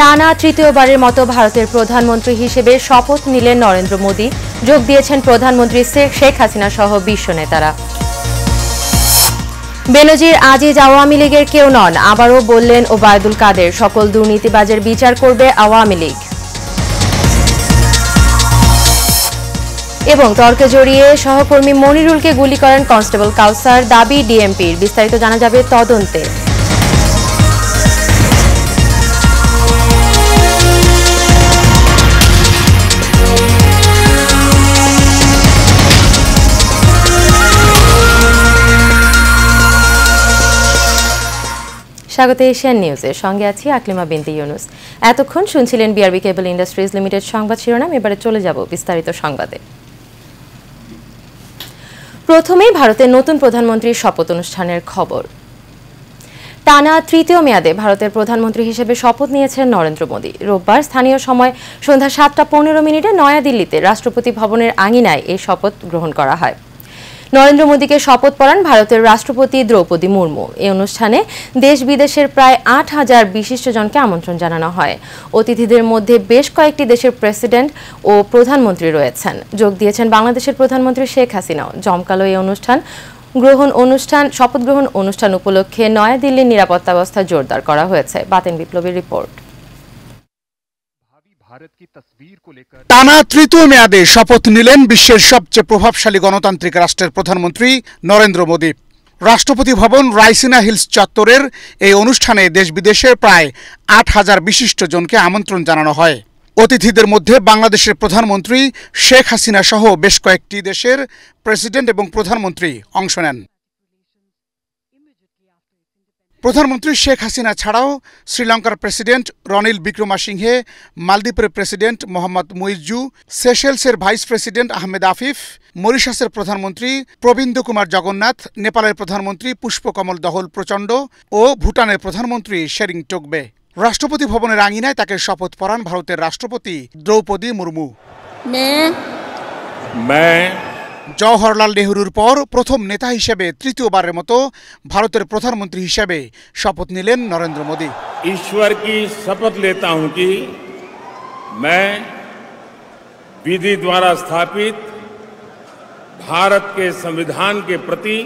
টানা তৃতীয়বারের মতো ভারতের প্রধানমন্ত্রী হিসেবে শপথ নিলেন নরেন্দ্র মোদী যোগ দিয়েছেন প্রধানমন্ত্রী শেখ হাসিনা সহ বিশ্ব নেতারা বেনজির আজিজ আওয়ামী লীগের কেউ নন আবারও বললেন ওবায়দুল কাদের সকল দুর্নীতিবাজের বিচার করবে আওয়ামী লীগ এবং তর্কে জড়িয়ে সহকর্মী মনিরুলকে গুলি করেন কনস্টেবল কাউসার দাবি ডিএমপির বিস্তারিত জানা যাবে তদন্তে স্বাগত এশিয়ান নিউজে সঙ্গে আছি আকলিমা বিনতি ইউনুস এতক্ষণ শুনছিলেন বিআরবি কেবল ইন্ডাস্ট্রিজ লিমিটেড সংবাদ শিরোনাম এবারে চলে যাব বিস্তারিত সংবাদে প্রথমেই ভারতের নতুন প্রধানমন্ত্রীর শপথ অনুষ্ঠানের খবর টানা তৃতীয় মেয়াদে ভারতের প্রধানমন্ত্রী হিসেবে শপথ নিয়েছেন নরেন্দ্র মোদী রোববার স্থানীয় সময় সন্ধ্যা সাতটা পনেরো মিনিটে নয়াদিল্লিতে রাষ্ট্রপতি ভবনের আঙিনায় এই শপথ গ্রহণ করা হয় নরেন্দ্র মোদীকে শপথ পড়ান ভারতের রাষ্ট্রপতি দ্রৌপদী মুর্মু এই অনুষ্ঠানে দেশ বিদেশের প্রায় আট হাজার বিশিষ্টজনকে আমন্ত্রণ জানানো হয় অতিথিদের মধ্যে বেশ কয়েকটি দেশের প্রেসিডেন্ট ও প্রধানমন্ত্রী রয়েছেন যোগ দিয়েছেন বাংলাদেশের প্রধানমন্ত্রী শেখ হাসিনাও জমকালো এই অনুষ্ঠান গ্রহণ অনুষ্ঠান শপথ গ্রহণ অনুষ্ঠান উপলক্ষে নয়াদিল্লির নিরাপত্তা ব্যবস্থা জোরদার করা হয়েছে বাতেন বিপ্লবীর রিপোর্ট টানা তৃতীয় মেয়াদে শপথ নিলেন বিশ্বের সবচেয়ে প্রভাবশালী গণতান্ত্রিক রাষ্ট্রের প্রধানমন্ত্রী নরেন্দ্র মোদী রাষ্ট্রপতি ভবন রাইসিনা হিলস চত্বরের এই অনুষ্ঠানে দেশ বিদেশের প্রায় আট হাজার বিশিষ্ট জনকে আমন্ত্রণ জানানো হয় অতিথিদের মধ্যে বাংলাদেশের প্রধানমন্ত্রী শেখ হাসিনা সহ বেশ কয়েকটি দেশের প্রেসিডেন্ট এবং প্রধানমন্ত্রী অংশ নেন প্রধানমন্ত্রী শেখ হাসিনা ছাড়াও শ্রীলঙ্কার প্রেসিডেন্ট রনিল বিক্রমাসিংহে মালদ্বীপের প্রেসিডেন্ট মোহাম্মদ মুইজু সেশেলসের ভাইস প্রেসিডেন্ট আহমেদ আফিফ মরিশাসের প্রধানমন্ত্রী প্রবীন্দ কুমার জগন্নাথ নেপালের প্রধানমন্ত্রী পুষ্পকমল দহল প্রচণ্ড ও ভুটানের প্রধানমন্ত্রী শেরিং টোকবে রাষ্ট্রপতি ভবনের আঙিনায় তাকে শপথ পড়ান ভারতের রাষ্ট্রপতি দ্রৌপদী মুর্মু जवाहरलाल प्रथम नेता हिसाब से तृत्य হিসেবে मत भारत प्रधानमंत्री हिसाब से शपथ निले नरेंद्र मोदी ईश्वर की शपथ लेता हूं कि मैं विधि द्वारा स्थापित भारत के संविधान के प्रति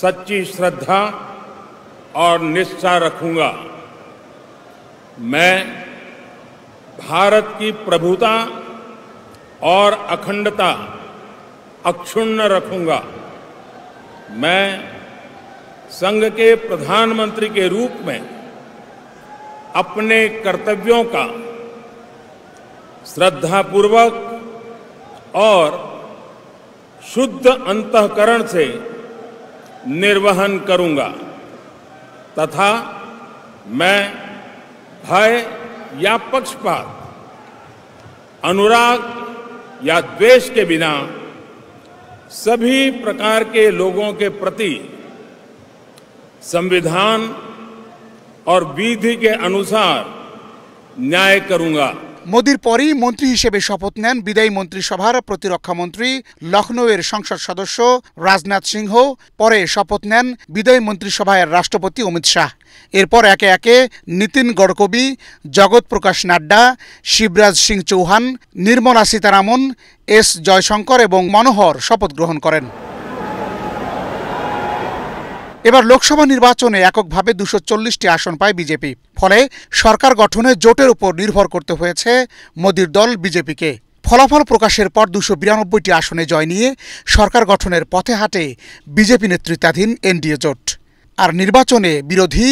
सच्ची श्रद्धा और निष्ठा रखूंगा मैं भारत की प्रभुता और अखंडता अक्षुण्ण रखूंगा मैं संघ के प्रधानमंत्री के रूप में अपने कर्तव्यों का श्रद्धापूर्वक और शुद्ध अंतकरण से निर्वहन करूंगा तथा मैं भय या पक्षपात अनुराग या द्वेष के बिना सभी प्रकार के लोगों के प्रति संविधान और विधि के अनुसार न्याय करूंगा মোদির পরই মন্ত্রী হিসেবে শপথ নেন বিদায়ী মন্ত্রিসভার প্রতিরক্ষামন্ত্রী লখনৌয়ের সংসদ সদস্য রাজনাথ সিংহ পরে শপথ নেন বিদায়ী মন্ত্রিসভায় রাষ্ট্রপতি অমিত শাহ এরপর একে একে নীতিন গড়কবি জগৎ প্রকাশ নাড্ডা শিবরাজ সিং চৌহান নির্মলা সীতারামন এস জয়শঙ্কর এবং মনোহর শপথ গ্রহণ করেন এবার লোকসভা নির্বাচনে এককভাবে দুশো চল্লিশটি আসন পায় বিজেপি ফলে সরকার গঠনে জোটের উপর নির্ভর করতে হয়েছে মোদীর দল বিজেপিকে ফলাফল প্রকাশের পর দুশো বিরানব্বইটি আসনে জয় নিয়ে সরকার গঠনের পথে হাঁটে বিজেপি নেতৃত্বাধীন এনডিএ জোট আর নির্বাচনে বিরোধী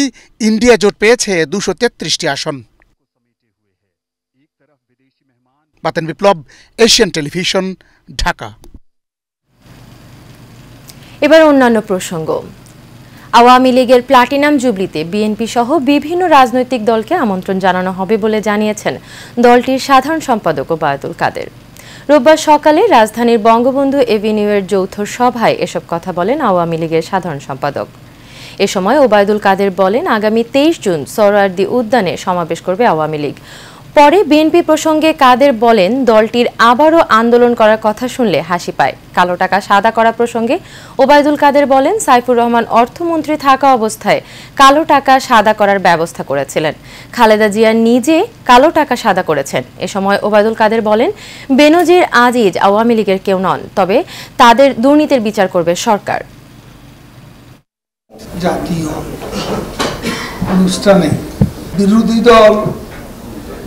ইন্ডিয়া জোট পেয়েছে দুশো তেত্রিশটি আসন বাতেন বিপ্লব এশিয়ান টেলিভিশন ঢাকা এবার অন্যান্য প্রসঙ্গ আওয়ামী লীগের প্লাটিনাম জুবলিতে বিএনপি সহ বিভিন্ন রাজনৈতিক দলকে আমন্ত্রণ জানানো হবে বলে জানিয়েছেন দলটির সাধারণ সম্পাদক ওবায়দুল কাদের রোববার সকালে রাজধানীর বঙ্গবন্ধু এভিনিউয়ের যৌথ সভায় এসব কথা বলেন আওয়ামী লীগের সাধারণ সম্পাদক এ সময় ওবায়দুল কাদের বলেন আগামী তেইশ জুন সরোয়ার্দি উদ্যানে সমাবেশ করবে আওয়ামী লীগ পরে বিএনপি প্রসঙ্গে কাদের বলেন দলটির আবারও আন্দোলন করার কথা শুনলে হাসি পায় কালো টাকা সাদা করা প্রসঙ্গে ওবায়দুল কাদের বলেন সাইফুর রহমান অর্থমন্ত্রী থাকা অবস্থায় কালো টাকা সাদা করার ব্যবস্থা করেছিলেন খালেদা জিয়া নিজে কালো টাকা সাদা করেছেন এ সময় ওবায়দুল কাদের বলেন বেনজির আজিজ আওয়ামী লীগের কেউ নন তবে তাদের দুর্নীতির বিচার করবে সরকার জাতীয় বিরোধী দল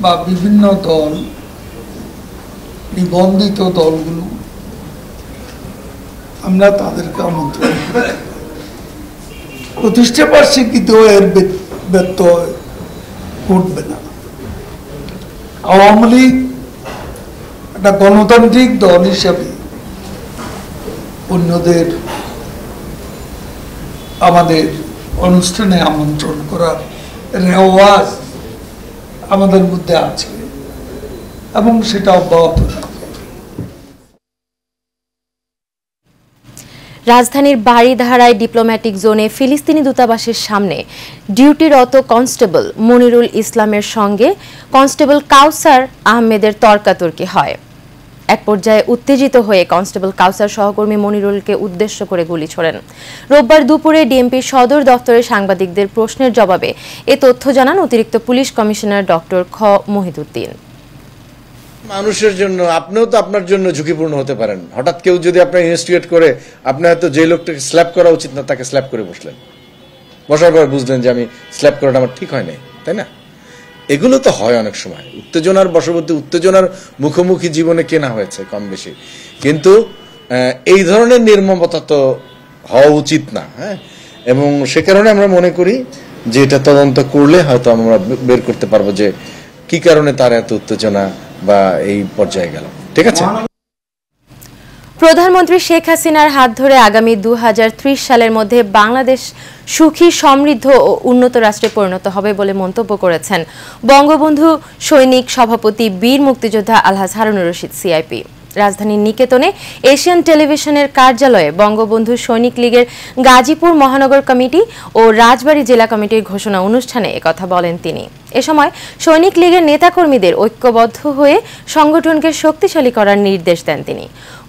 বা বিভিন্ন দল নিবন্ধিত দলগুলো আমরা তাদেরকে আমন্ত্রণ প্রতিষ্ঠা বার্ষিকীতেও এর ব্যত্যয় ঘটবে না আওয়ামী লীগ একটা গণতান্ত্রিক দল হিসাবে অন্যদের আমাদের অনুষ্ঠানে আমন্ত্রণ করার রেওয়াজ আমাদের মধ্যে আছে এবং সেটা অব্যাহত রাজধানীর বাড়িধারায় ডিপ্লোম্যাটিক জোনে ফিলিস্তিনি দূতাবাসের সামনে ডিউটিরত কনস্টেবল মনিরুল ইসলামের সঙ্গে কনস্টেবল কাউসার আহমেদের তর্কাতর্কি হয় এক পর্যায়ে উত্তেজিত হয়ে কনস্টেবল কাউসার সহকর্মী মনিরুলকে উদ্দেশ্য করে গুলি ছোড়েন রোববার দুপুরে ডিএমপি সদর দপ্তরে সাংবাদিকদের প্রশ্নের জবাবে এ তথ্য জানান অতিরিক্ত পুলিশ কমিশনার ডক্টর খ মহিদুদ্দিন মানুষের জন্য আপনিও তো আপনার জন্য ঝুঁকিপূর্ণ হতে পারেন হঠাৎ কেউ যদি আপনার ইনভেস্টিগেট করে আপনার তো যে লোকটাকে স্ল্যাপ করা উচিত না তাকে স্ল্যাপ করে বসলেন বসার পর বুঝলেন যে আমি স্ল্যাপ করাটা আমার ঠিক হয় নাই তাই না এগুলো তো হয় অনেক সময় উত্তেজনার বশবর্তী উত্তেজনার মুখোমুখি জীবনে কেনা হয়েছে কম বেশি কিন্তু এই ধরনের নির্মমতা তো হওয়া উচিত না হ্যাঁ এবং সে কারণে আমরা মনে করি যে এটা তদন্ত করলে হয়তো আমরা বের করতে পারবো যে কি কারণে তার এত উত্তেজনা বা এই পর্যায়ে গেল ঠিক আছে প্রধানমন্ত্রী শেখ হাসিনার হাত ধরে আগামী দু সালের মধ্যে বাংলাদেশ সুখী সমৃদ্ধ ও উন্নত রাষ্ট্রে পরিণত হবে বলে মন্তব্য করেছেন বঙ্গবন্ধু সৈনিক সভাপতি বীর মুক্তিযোদ্ধা আলহাজ হারুনুর রশিদ সিআইপি রাজধানীর নিকেতনে এশিয়ান টেলিভিশনের কার্যালয়ে বঙ্গবন্ধু সৈনিক লীগের গাজীপুর মহানগর কমিটি ও রাজবাড়ী জেলা কমিটির ঘোষণা অনুষ্ঠানে একথা বলেন তিনি এ সময় সৈনিক লীগের নেতাকর্মীদের ঐক্যবদ্ধ হয়ে সংগঠনকে শক্তিশালী করার নির্দেশ দেন তিনি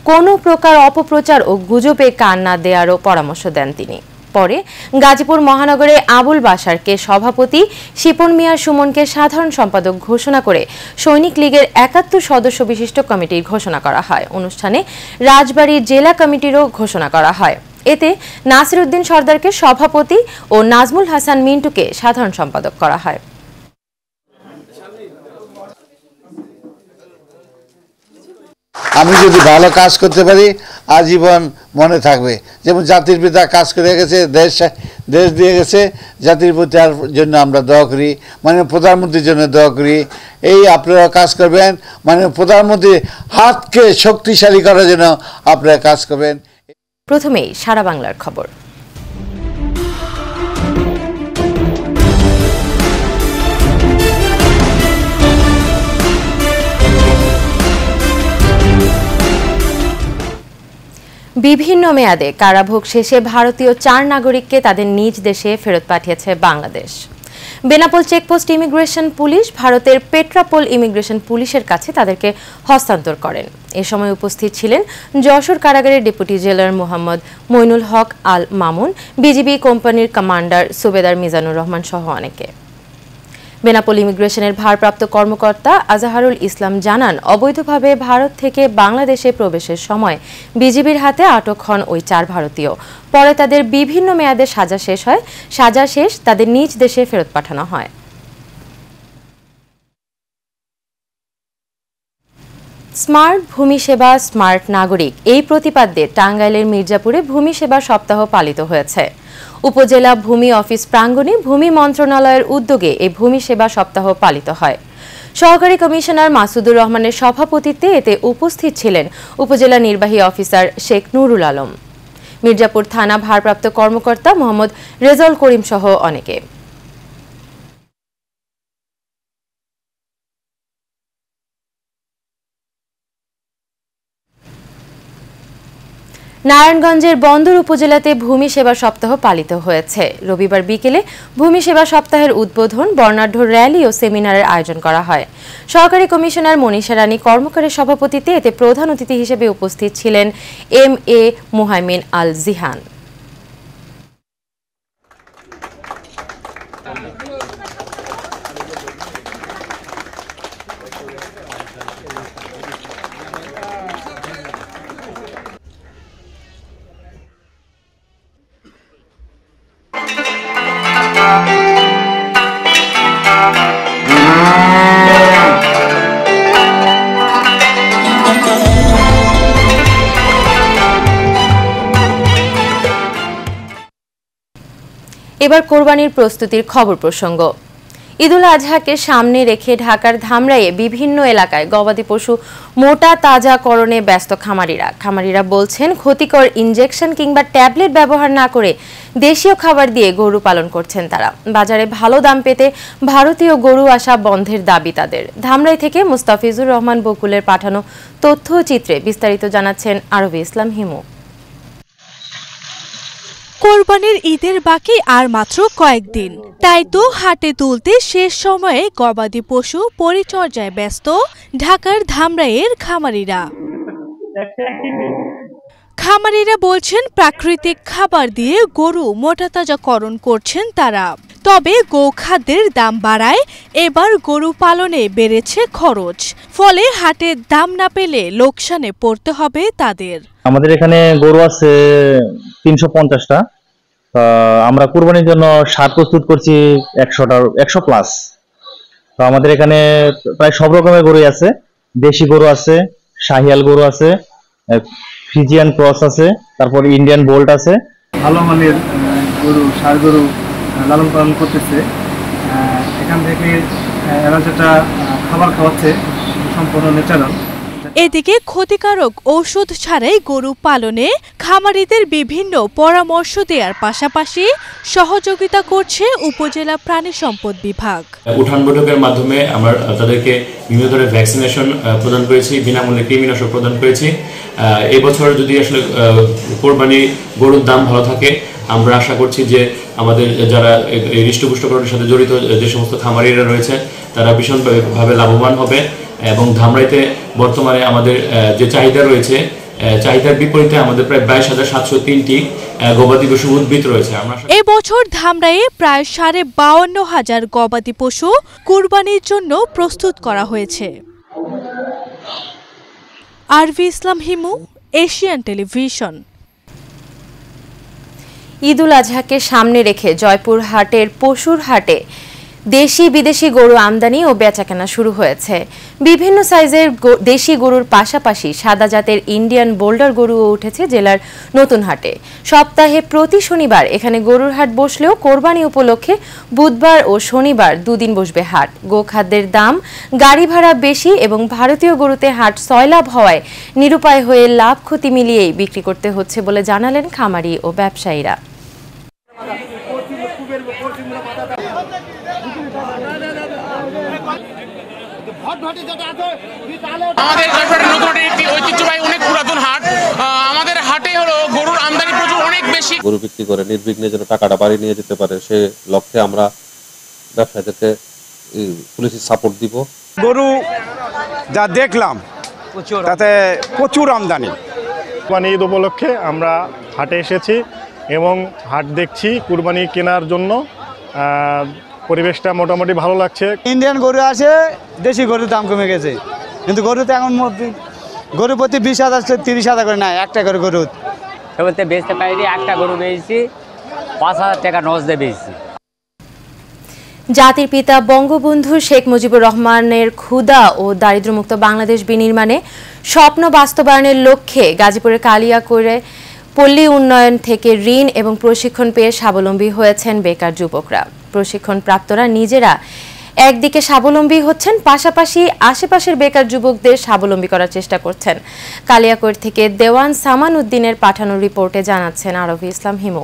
কোনো প্রকার অপপ্রচার ও গুজবে কান না দেওয়ারও পরামর্শ দেন তিনি পরে গাজীপুর মহানগরে আবুল বাসারকে সভাপতি শিপন মিয়া সুমনকে সাধারণ সম্পাদক ঘোষণা করে সৈনিক লীগের একাত্তর সদস্য বিশিষ্ট কমিটির ঘোষণা করা হয় অনুষ্ঠানে রাজবাড়ীর জেলা কমিটিরও ঘোষণা করা হয় এতে নাসিরউদ্দিন সর্দারকে সভাপতি ও নাজমুল হাসান মিন্টুকে সাধারণ সম্পাদক করা হয় আমি যদি ভালো কাজ করতে পারি আজীবন মনে থাকবে যেমন জাতির পিতা কাজ করে গেছে দেশ দেশ দিয়ে গেছে জাতির পিতার জন্য আমরা দোয়া করি মানে প্রধানমন্ত্রীর জন্য দোয়া করি এই আপনারা কাজ করবেন মানে প্রধানমন্ত্রী হাতকে শক্তিশালী করার জন্য আপনারা কাজ করবেন প্রথমেই সারা বাংলার খবর বিভিন্ন মেয়াদে কারাভোগ শেষে ভারতীয় চার নাগরিককে তাদের নিজ দেশে ফেরত পাঠিয়েছে Bangladesh Benapole checkpost immigration police ভারতের পেট্রাপোল ইমিগ্রেশন পুলিশের কাছে তাদেরকে হস্তান্তর করেন এ সময় উপস্থিত ছিলেন যশোর কারাগারের deputy jailer Mohammad Mainul Haque Al Mamun BGB কোম্পানির কমান্ডার সুবেদার মিজানুর রহমান সহ অনেকে বেনাপোল ইমিগ্রেশনের ভারপ্রাপ্ত কর্মকর্তা আজাহারুল ইসলাম জানান অবৈধভাবে ভারত থেকে বাংলাদেশে প্রবেশের সময় বিজিবির হাতে আটক হন ওই চার ভারতীয় পরে তাদের বিভিন্ন মেয়াদে সাজা শেষ হয় সাজা শেষ তাদের নিজ দেশে ফেরত পাঠানো হয় স্মার্ট ভূমি সেবা স্মার্ট নাগরিক এই প্রতিপাদ্যে টাঙ্গাইলের মির্জাপুরে ভূমি সেবা সপ্তাহ পালিত হয়েছে উপজেলা ভূমি অফিস প্রাঙ্গণে ভূমি মন্ত্রণালয়ের উদ্যোগে এই ভূমি সেবা সপ্তাহ পালিত হয় সহকারী কমিশনার মাসুদুর রহমানের সভাপতিত্বে এতে উপস্থিত ছিলেন উপজেলা নির্বাহী অফিসার শেখ নুরুল আলম মির্জাপুর থানা ভারপ্রাপ্ত কর্মকর্তা মোহাম্মদ রেজল করিম সহ অনেকে নারায়ণগঞ্জের বন্দর উপজেলাতে ভূমি সেবা সপ্তাহ পালিত হয়েছে রবিবার বিকেলে ভূমি সেবা সপ্তাহের উদ্বোধন বর্ণাঢ্য র্যালি ও সেমিনারের আয়োজন করা হয় সহকারী কমিশনার মনীষা রানী কর্মকারের সভাপতিতে এতে প্রধান অতিথি হিসেবে উপস্থিত ছিলেন এম এ মোহাইমিন আল জিহান এবার কোরবানির প্রস্তুতির খবর প্রসঙ্গ ঈদুল আজহাকে সামনে রেখে ঢাকার ধামরাইয়ে বিভিন্ন এলাকায় গবাদি পশু মোটা তাজা করণে ব্যস্ত খামারিরা খামারিরা বলছেন ক্ষতিকর ইনজেকশন কিংবা ট্যাবলেট ব্যবহার না করে দেশীয় খাবার দিয়ে গরু পালন করছেন তারা বাজারে ভালো দাম পেতে ভারতীয় গরু আসা বন্ধের দাবি তাদের ধামরাই থেকে মুস্তাফিজুর রহমান বকুলের পাঠানো তথ্যচিত্রে বিস্তারিত জানাচ্ছেন আরবি ইসলাম হিমু কোরবানির ঈদের বাকি আর মাত্র কয়েকদিন তাই তো হাটে তুলতে শেষ সময়ে গবাদি পশু পরিচর্যায় ব্যস্ত ঢাকার ধামরাইয়ের খামারিরা খামারিরা বলছেন প্রাকৃতিক খাবার দিয়ে গরু মোটা তাজাকরণ করছেন তারা তবে গোখাদ্যের দাম বাড়ায় এবার গরু পালনে বেড়েছে খরচ ফলে হাটের দাম না পেলে লোকসানে পড়তে হবে তাদের আমাদের এখানে গরু আছে তিনশো পঞ্চাশটা আমরা কোরবানির জন্য সার প্রস্তুত করছি একশোটা একশো প্লাস তো আমাদের এখানে প্রায় সব রকমের গরু আছে দেশি গরু আছে শাহিয়াল গরু আছে ফ্রিজিয়ান ক্রস আছে তারপর ইন্ডিয়ান বোল্ট আছে ভালো মানের গরু সার গরু লালন পালন করতেছে এখান থেকে এরা যেটা খাবার খাওয়াচ্ছে সম্পূর্ণ ন্যাচারাল এদিকে ক্ষতিকারক ঔষধ ছাড়াই গরু পালনে খামারিদের বিভিন্ন পরামর্শ দেওয়ার পাশাপাশি সহযোগিতা করছে উপজেলা প্রাণী সম্পদ বিভাগ উঠান বৈঠকের মাধ্যমে আমরা তাদেরকে বিভিন্ন ধরনের ভ্যাকসিনেশন প্রদান করেছি বিনামূল্যে কৃমিনাশক প্রদান করেছি এবছর যদি আসলে কোরবানি গরুর দাম ভালো থাকে আমরা আশা করছি যে আমাদের যারা এই হৃষ্টপুষ্টকরণের সাথে জড়িত যে সমস্ত খামারিরা রয়েছে তারা ভীষণভাবে লাভবান হবে এবং ধামরাইতে বর্তমানে আমাদের যে চাহিদা রয়েছে চাহিদার বিপরীতে আমাদের প্রায় বাইশ হাজার সাতশো তিনটি গবাদি পশু উদ্ভিদ রয়েছে আমরা এবছর ধামরাইয়ে প্রায় সাড়ে বাউন্ন হাজার গবাদি পশু কুরবানির জন্য প্রস্তুত করা হয়েছে আরভি ইসলাম হিমু এশিয়ান টেলিভিশন ঈদুল আজহাকে সামনে রেখে জয়পুরহাটের পশুর হাটে দেশি বিদেশি গরু আমদানি ও বেচাকেনা শুরু হয়েছে বিভিন্ন সাইজের দেশি গরুর পাশাপাশি সাদা জাতের ইন্ডিয়ান বোল্ডার গরুও উঠেছে জেলার নতুন হাটে সপ্তাহে প্রতি শনিবার এখানে গরুর হাট বসলেও কোরবানি উপলক্ষে বুধবার ও শনিবার দুদিন বসবে হাট গোখাদ্যের দাম গাড়ি ভাড়া বেশি এবং ভারতীয় গরুতে হাট সয়লাভ হওয়ায় নিরুপায় হয়ে লাভ ক্ষতি মিলিয়েই বিক্রি করতে হচ্ছে বলে জানালেন খামারি ও ব্যবসায়ীরা আমাদের নতুন একটি ঐতিহ্যবাহী অনেক পুরাতন হাট আমাদের হাটে হলো গরুর আমদানি প্রচুর অনেক বেশি গরু বিক্রি করে নির্বিঘ্নে যেন টাকাটা বাড়ি নিয়ে যেতে পারে সে লক্ষ্যে আমরা ব্যবসায়ীদেরকে পুলিশের সাপোর্ট দিব গরু যা দেখলাম তাতে প্রচুর আমদানি কোরবানি ঈদ উপলক্ষে আমরা হাটে এসেছি এবং হাট দেখছি কুরবানি কেনার জন্য পরিবেশটা মোটামুটি ভালো লাগছে ইন্ডিয়ান গরু আছে দেশি গরুর দাম কমে গেছে কিন্তু গরু তো এখন গরু প্রতি বিশ হাজার তিরিশ হাজার করে নেয় একটা করে গরু বলতে বেচতে পারিনি একটা গরু বেচছি পাঁচ হাজার টাকা নজ দিয়ে বেচছি জাতির পিতা বঙ্গবন্ধু শেখ মুজিবুর রহমানের ক্ষুদা ও দারিদ্রমুক্ত বাংলাদেশ বিনির্মাণে স্বপ্ন বাস্তবায়নের লক্ষ্যে গাজীপুরের কালিয়া করে পল্লী উন্নয়ন থেকে ঋণ এবং প্রশিক্ষণ পেয়ে স্বাবলম্বী হয়েছেন বেকার যুবকরা প্রশিক্ষণপ্রাপ্তরা নিজেরা একদিকে স্বাবলম্বী হচ্ছেন পাশাপাশি আশেপাশের বেকার যুবকদের স্বাবলম্বী করার চেষ্টা করছেন কালিয়াকৈর থেকে দেওয়ান সামান উদ্দিনের পাঠানো রিপোর্টে জানাচ্ছেন আরবি ইসলাম হিমু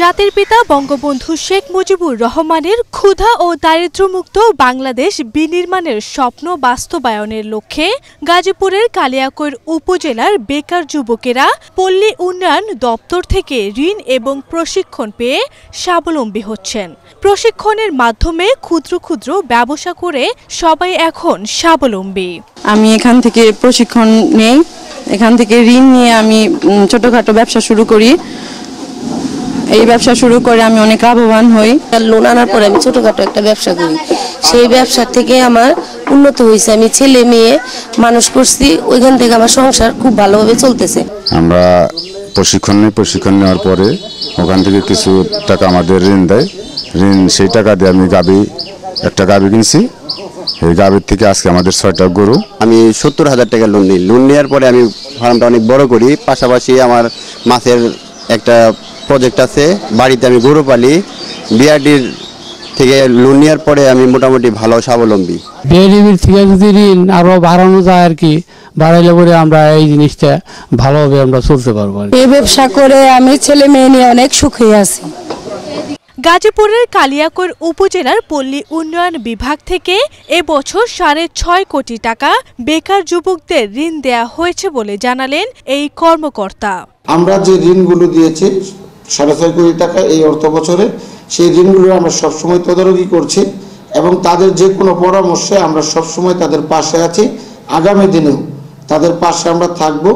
জাতির পিতা বঙ্গবন্ধু শেখ মুজিবুর রহমানের ক্ষুধা ও দারিদ্র্যমুক্ত বাংলাদেশ বিনির্মাণের স্বপ্ন বাস্তবায়নের লক্ষ্যে গাজীপুরের কালিয়াকৈর উপজেলার বেকার যুবকেরা পল্লী উন্নয়ন দপ্তর থেকে ঋণ এবং প্রশিক্ষণ পেয়ে স্বাবলম্বী হচ্ছেন প্রশিক্ষণের মাধ্যমে ক্ষুদ্র ক্ষুদ্র ব্যবসা করে সবাই এখন স্বাবলম্বী আমি এখান থেকে প্রশিক্ষণ নেই এখান থেকে ঋণ নিয়ে আমি ছোটোখাটো ব্যবসা শুরু করি এই ব্যবসা শুরু করে আমি অনেক লাভবান হই লোন আনার পরে আমি ছোটোখাটো একটা ব্যবসা করি সেই ব্যবসা থেকে আমার উন্নত হয়েছে আমি ছেলে মেয়ে মানুষ করছি ওইখান থেকে আমার সংসার খুব ভালোভাবে চলতেছে আমরা প্রশিক্ষণ নিয়ে প্রশিক্ষণ নেওয়ার পরে ওখান থেকে কিছু টাকা আমাদের ঋণ দেয় ঋণ সেই টাকা দিয়ে আমি গাবি একটা গাবি কিনছি এই গাভীর থেকে আজকে আমাদের ছয়টা গরু আমি সত্তর হাজার টাকা লোন নিই লোন নেওয়ার পরে আমি ফার্মটা অনেক বড় করি পাশাপাশি আমার মাছের একটা প্রজেক্ট আছে বাড়িতে আমি গরু পালি বিআরডির থেকে লোন নেওয়ার পরে আমি মোটামুটি ভালো স্বাবলম্বী বিআরডির থেকে যদি ঋণ আরও বাড়ানো যায় আর কি বাড়াইলে পরে আমরা এই জিনিসটা ভালোভাবে আমরা চলতে পারবো এই ব্যবসা করে আমি ছেলে মেয়ে নিয়ে অনেক সুখী আছি গাজীপুরের কালিয়াকৈর উপজেলার পল্লী উন্নয়ন বিভাগ থেকে এবছর সাড়ে ছয় কোটি টাকা বেকার যুবকদের ঋণ দেয়া হয়েছে বলে জানালেন এই কর্মকর্তা আমরা যে ঋণগুলো দিয়েছি সাড়ে ছয় কোটি টাকা এই অর্থ বছরে সেই ঋণগুলো আমরা সবসময় তদারকি করছি এবং তাদের যে কোনো পরামর্শে আমরা সবসময় তাদের পাশে আছি আগামী দিনেও তাদের পাশে আমরা থাকবো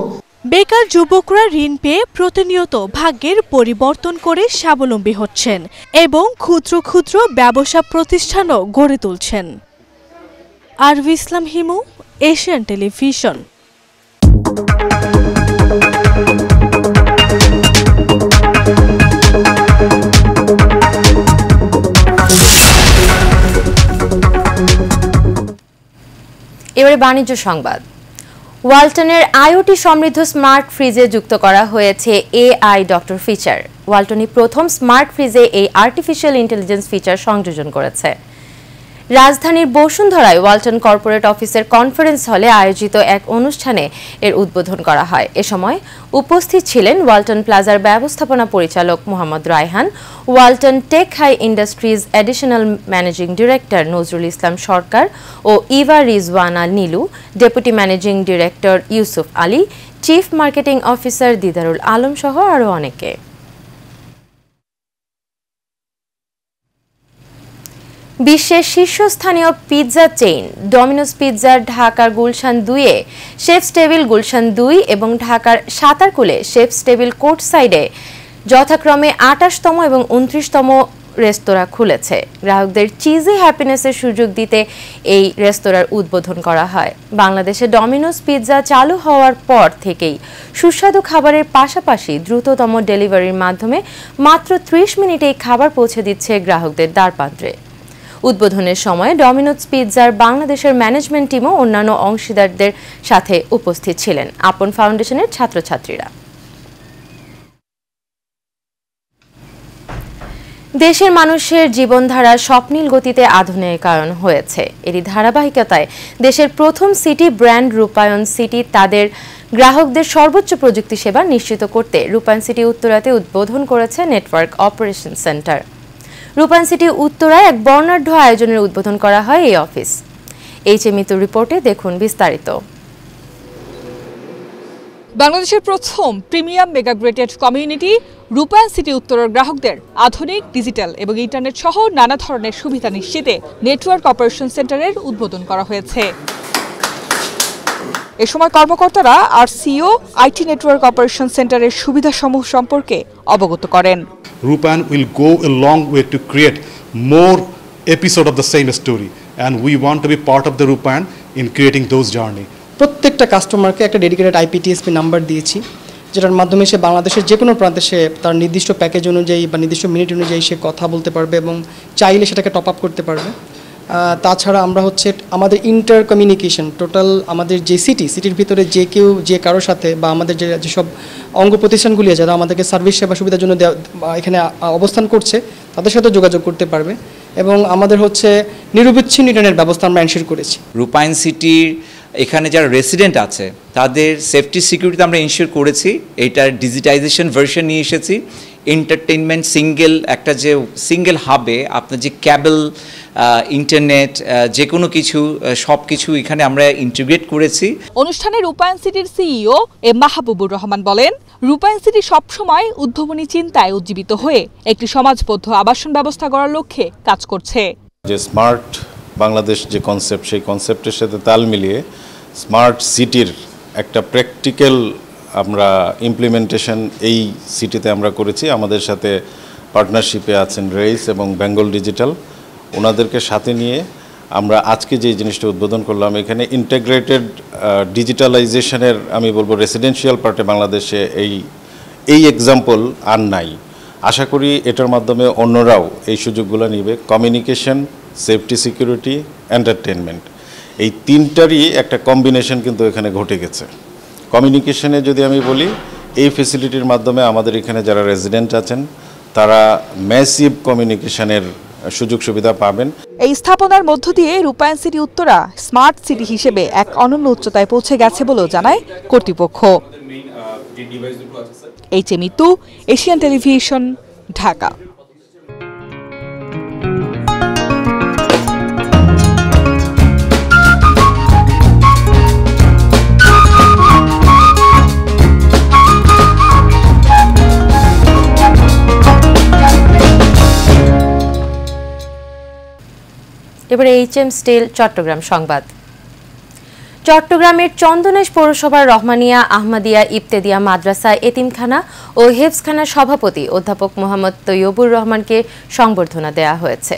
বেকার যুবকরা ঋণ পেয়ে প্রতিনিয়ত ভাগ্যের পরিবর্তন করে স্বাবলম্বী হচ্ছেন এবং ক্ষুদ্র ক্ষুদ্র ব্যবসা প্রতিষ্ঠানও গড়ে তুলছেন আরভি ইসলাম হিমু এশিয়ান টেলিভিশন এবারে বাণিজ্য সংবাদ ওয়ালটনের আইওটি সমৃদ্ধ স্মার্ট ফ্রিজে যুক্ত করা হয়েছে এআই ডক্টর ফিচার ওয়ালটনি প্রথম স্মার্ট ফ্রিজে এই আর্টিফিশিয়াল ইন্টেলিজেন্স ফিচার সংযোজন করেছে রাজধানীর বসুন্ধরায় ওয়ালটন কর্পোরেট অফিসের কনফারেন্স হলে আয়োজিত এক অনুষ্ঠানে এর উদ্বোধন করা হয় এ সময় উপস্থিত ছিলেন ওয়ালটন প্লাজার ব্যবস্থাপনা পরিচালক Mohammad Raihan Walton tech high industries additional managing director Nazrul Islam Sarkar ও Eva Rizwana Nilu deputy managing director Yusuf Ali chief marketing officer Didarul Alam সহ আরও অনেকে বিশ্বের শীর্ষস্থানীয় পিৎজা চেইন ডমিনোস পিৎজার ঢাকার গুলশান দুইয়ে শেফ স্টেবিল গুলশান দুই এবং ঢাকার সাতারকুলে শেফ স্টেবিল কোর্ট সাইডে যথাক্রমে আটাশতম এবং উনত্রিশতম রেস্তোরাঁ খুলেছে গ্রাহকদের চিজি হ্যাপিনেসের সুযোগ দিতে এই রেস্তোরাঁর উদ্বোধন করা হয় বাংলাদেশে ডমিনোস পিৎজা চালু হওয়ার পর থেকেই সুস্বাদু খাবারের পাশাপাশি দ্রুততম ডেলিভারির মাধ্যমে মাত্র ত্রিশ মিনিটেই খাবার পৌঁছে দিচ্ছে গ্রাহকদের দ্বারপাত্রে উদ্বোধনের সময় ডমিনোজ পিৎজার বাংলাদেশের ম্যানেজমেন্ট টিমও অন্যান্য অংশীদারদের সাথে উপস্থিত ছিলেন আপন ফাউন্ডেশনের ছাত্রছাত্রীরা দেশের মানুষের জীবনধারা স্বপ্নীল গতিতে আধুনিকায়ন হয়েছে এরই ধারাবাহিকতায় দেশের প্রথম সিটি ব্র্যান্ড রূপায়ণ সিটি তাদের গ্রাহকদের সর্বোচ্চ প্রযুক্তি সেবা নিশ্চিত করতে রূপায়ণ সিটি উত্তরাতে উদ্বোধন করেছে network operation center Rupayan city উত্তরায় এক বর্ণাঢ্য আয়োজনের উদ্বোধন করা হয় এই অফিস এইচ এম রিপোর্টে দেখুন বিস্তারিত বাংলাদেশের প্রথম premium mega gated community Rupayan city উত্তরের গ্রাহকদের আধুনিক ডিজিটাল এবং ইন্টারনেট সহ নানা ধরনের সুবিধা নিশ্চিতে নেটওয়ার্ক অপারেশন সেন্টারের উদ্বোধন করা হয়েছে এ সময় কর্মকর্তারা আর সিও আইটি নেটওয়ার্ক অপারেশন সেন্টারের সুবিধাসমূহ সম্পর্কে অবগত করেন Rupan will go a long way to create more episode of the same story. And we want to be part of the Rupan in creating those journey. প্রত্যেকটা কাস্টমারকে একটা ডেডিকেটেড আইপিটিএসপি নাম্বার দিয়েছি যেটার মাধ্যমে সে বাংলাদেশের যে কোনো প্রান্তে সে তার নির্দিষ্ট প্যাকেজ অনুযায়ী বা নির্দিষ্ট মিনিট অনুযায়ী সে কথা বলতে পারবে এবং চাইলে সেটাকে টপ আপ করতে পারবে তাছাড়া আমরা হচ্ছে আমাদের ইন্টার কমিউনিকেশন টোটাল আমাদের যে সিটি সিটির ভিতরে যে কেউ যে কারোর সাথে বা আমাদের যে যেসব অঙ্গ প্রতিষ্ঠানগুলি আছে যারা আমাদেরকে সার্ভিস সেবা সুবিধার জন্য এখানে অবস্থান করছে তাদের সাথে যোগাযোগ করতে পারবে এবং আমাদের হচ্ছে নিরবিচ্ছিন্ন ইন্টারনেট ব্যবস্থা আমরা এনশিওর করেছি রূপায়ণ সিটির এখানে যারা রেসিডেন্ট আছে তাদের সেফটি সিকিউরিটি আমরা এনশিওর করেছি এইটার ডিজিটাইজেশন ভার্সন নিয়ে এসেছি এন্টারটেনমেন্ট সিঙ্গেল একটা যে সিঙ্গেল হাবে আপনার যে ক্যাবেল ইন্টারনেট যে কোনো কিছু সব কিছু এখানে আমরা ইন্টিগ্রেট করেছি অনুষ্ঠানে রূপায়ণ সিটির সিইও এ মাহবুবুর রহমান বলেন রূপায়ণ সিটি সবসময় উদ্ভাবনী চিন্তায় উজ্জীবিত হয়ে একটি সমাজবদ্ধ আবাসন ব্যবস্থা গড়ার লক্ষ্যে কাজ করছে যে স্মার্ট বাংলাদেশ যে কনসেপ্ট সেই কনসেপ্টের সাথে তাল মিলিয়ে স্মার্ট সিটির একটা প্র্যাকটিক্যাল আমরা ইমপ্লিমেন্টেশন এই সিটিতে আমরা করেছি আমাদের সাথে পার্টনারশিপে আছেন রেইস এবং বেঙ্গল ডিজিটাল ওনাদেরকে সাথে নিয়ে আমরা আজকে যে জিনিসটা উদ্বোধন করলাম এখানে ইন্টাগ্রেটেড ডিজিটালাইজেশনের আমি বলবো রেসিডেন্সিয়াল পার্টে বাংলাদেশে এই এই এক্সাম্পল আর নাই আশা করি এটার মাধ্যমে অন্যরাও এই সুযোগগুলো নেবে কমিউনিকেশন সেফটি সিকিউরিটি এন্টারটেনমেন্ট এই তিনটারই একটা কম্বিনেশন কিন্তু এখানে ঘটে গেছে কমিউনিকেশনে যদি আমি বলি এই ফেসিলিটির মাধ্যমে আমাদের এখানে যারা রেজিডেন্ট আছেন তারা ম্যাসিভ কমিউনিকেশনের সুযোগ সুবিধা পাবেন এই স্থাপনার মধ্য দিয়ে রূপায়ণ সিটি উত্তরা স্মার্ট সিটি হিসেবে এক অনন্য উচ্চতায় পৌঁছে গেছে বলেও জানায় কর্তৃপক্ষ uh, H M Itu Asian television Dhaka এবারে এইচ এম স্টিল চট্টগ্রাম সংবাদ চট্টগ্রামের চন্দনেশ পৌরসভার রহমানিয়া আহমদিয়া ইফতেদিয়া মাদ্রাসা এতিমখানা ও হেফসখানার সভাপতি অধ্যাপক মোহাম্মদ তৈয়বুর রহমানকে সংবর্ধনা দেয়া হয়েছে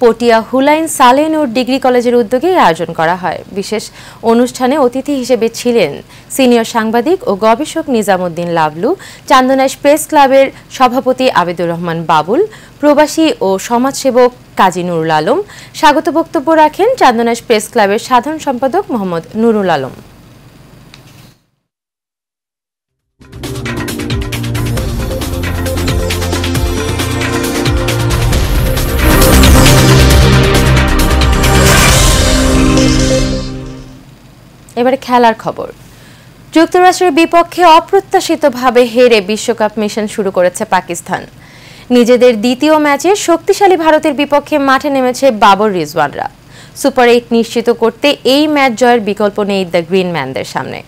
পটিয়া হুলাইন সালেনুর ডিগ্রি কলেজের উদ্যোগে আয়োজন করা হয় বিশেষ অনুষ্ঠানে অতিথি হিসেবে ছিলেন সিনিয়র সাংবাদিক ও গবেষক নিজামুদ্দিন লাভলু চান্দনাইশ প্রেস ক্লাবের সভাপতি আবেদুর রহমান বাবুল প্রবাসী ও সমাজসেবক কাজী নুরুল আলম স্বাগত বক্তব্য রাখেন চান্দনাস প্রেস ক্লাবের সাধারণ সম্পাদক মোহাম্মদ নুরুল আলম এবারে খেলার খবর যুক্তরাষ্ট্রের বিপক্ষে অপ্রত্যাশিতভাবে হেরে বিশ্বকাপ মিশন শুরু করেছে পাকিস্তান নিজেদের দ্বিতীয় ম্যাচে শক্তিশালী ভারতের বিপক্ষে মাঠে নেমেছে বাবর রিজওয়ানরা সুপার এইট নিশ্চিত করতে এই ম্যাচ জয়ের বিকল্প নেই দ্য গ্রিন ম্যানদের সামনে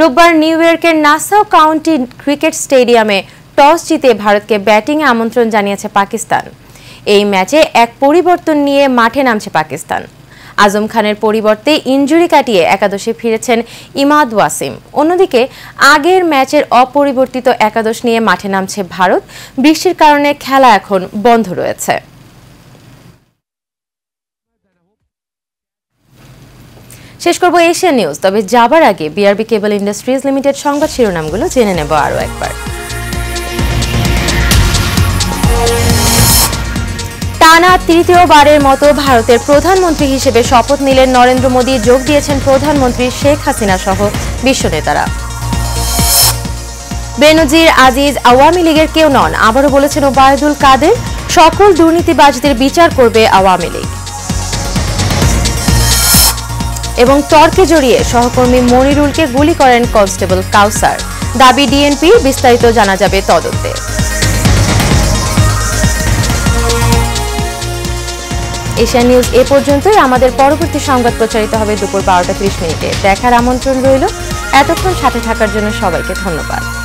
রোববার নিউ ইয়র্কের নাসাও কাউন্টি ক্রিকেট স্টেডিয়ামে টস জিতে ভারতকে ব্যাটিংয়ে আমন্ত্রণ জানিয়েছে পাকিস্তান এই ম্যাচে এক পরিবর্তন নিয়ে মাঠে নামছে পাকিস্তান আজম খানের পরিবর্তে ইঞ্জুরি কাটিয়ে একাদশে ফিরেছেন ইমাদ ওয়াসিম অন্যদিকে আগের ম্যাচের অপরিবর্তিত একাদশ নিয়ে মাঠে নামছে ভারত বৃষ্টির কারণে খেলা এখন বন্ধ রয়েছে শেষ করব এশিয়া নিউজ তবে যাবার আগে বিআরবি কেবল ইন্ডাস্ট্রিজ লিমিটেড সংবাদ শিরোনামগুলো জেনে নেব আরও একবার টানা তৃতীয়বারের মতো ভারতের প্রধানমন্ত্রী হিসেবে শপথ নিলেন নরেন্দ্র মোদী যোগ দিয়েছেন প্রধানমন্ত্রী শেখ হাসিনা সহ বিশ্বনেতারা বেনজির আজিজ আওয়ামী লীগের কেউ নন আবারও বলেছেন ওবায়দুল কাদের সকল দুর্নীতিবাজদের বিচার করবে আওয়ামী লীগ এবং তর্কে জড়িয়ে সহকর্মী মনিরুলকে গুলি করেন কনস্টেবল কাউসার দাবি ডিএনপি বিস্তারিত জানা যাবে তদন্তে এশিয়া নিউজ এ পর্যন্তই আমাদের পরবর্তী সংবাদ প্রচারিত হবে দুপুর বারোটা ত্রিশ মিনিটে দেখার আমন্ত্রণ রইল এতক্ষণ সাথে থাকার জন্য সবাইকে ধন্যবাদ